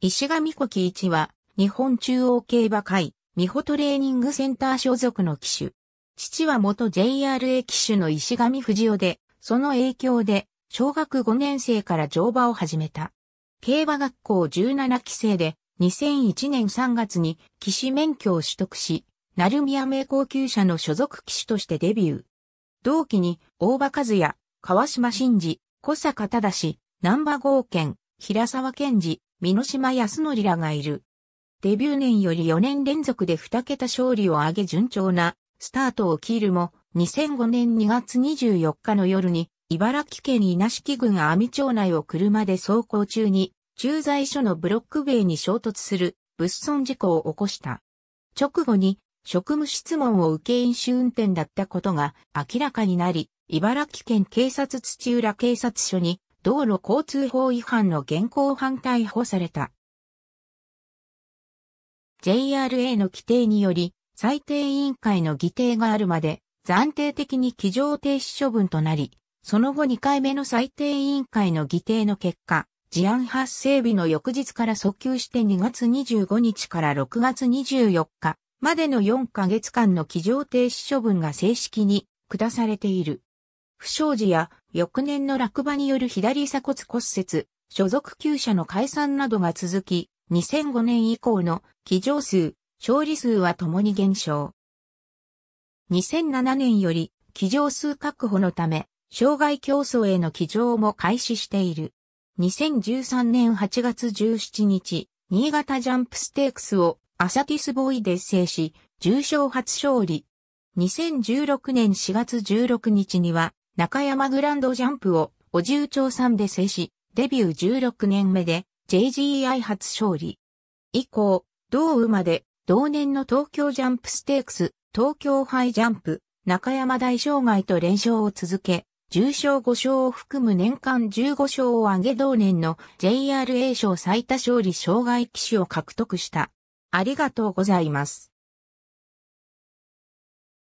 石上古希一は、日本中央競馬会、美穂トレーニングセンター所属の騎手。父は元 JRA 騎手の石上藤代で、その影響で、小学5年生から乗馬を始めた。競馬学校17期生で、2001年3月に騎士免許を取得し、鳴宮名高級車の所属騎手としてデビュー。同期に、大場和也、川島真二、小坂忠、南波豪健、平沢健二、美島康則らがいる。デビュー年より4年連続で2桁勝利を挙げ順調なスタートを切るも、2005年2月24日の夜に、茨城県稲敷郡阿見町内を車で走行中に、駐在所のブロック塀に衝突する物損事故を起こした。直後に、職務質問を受け飲酒運転だったことが明らかになり、茨城県警察土浦警察署に道路交通法違反の現行犯逮捕された。JRA の規定により、最低委員会の議定があるまで、暫定的に機上停止処分となり、その後2回目の最低委員会の議定の結果、事案発生日の翌日から訴求して2月25日から6月24日までの4ヶ月間の機上停止処分が正式に下されている。不祥事や翌年の落馬による左鎖骨骨折、所属旧舎の解散などが続き、2005年以降の起乗数、勝利数は共に減少。2007年より起乗数確保のため、障害競争への起乗も開始している。2013年8月17日、新潟ジャンプステークスをアサティスボーイで制し、重賞初勝利。2016年4月16日には、中山グランドジャンプを、お重長さんで制し、デビュー16年目で、j g i 初勝利。以降、同馬で、同年の東京ジャンプステークス、東京ハイジャンプ、中山大障害と連勝を続け、重賞5勝を含む年間15勝を挙げ同年の JRA 賞最多勝利障害騎手を獲得した。ありがとうございます。